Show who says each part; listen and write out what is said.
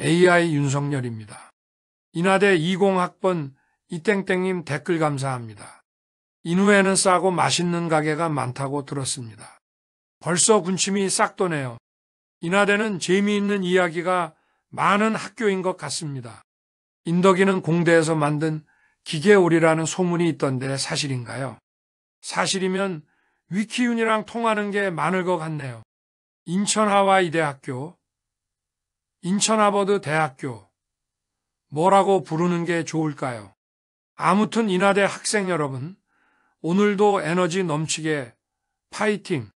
Speaker 1: AI 윤석열입니다. 이나대 20학번 이땡땡님 댓글 감사합니다. 인후에는 싸고 맛있는 가게가 많다고 들었습니다. 벌써 군침이 싹 도네요. 이나대는 재미있는 이야기가 많은 학교인 것 같습니다. 인덕이는 공대에서 만든 기계오리라는 소문이 있던데 사실인가요? 사실이면 위키윤이랑 통하는 게 많을 것 같네요. 인천 하와이 대학교 인천아버드 대학교 뭐라고 부르는 게 좋을까요? 아무튼 인하대 학생 여러분, 오늘도 에너지 넘치게 파이팅!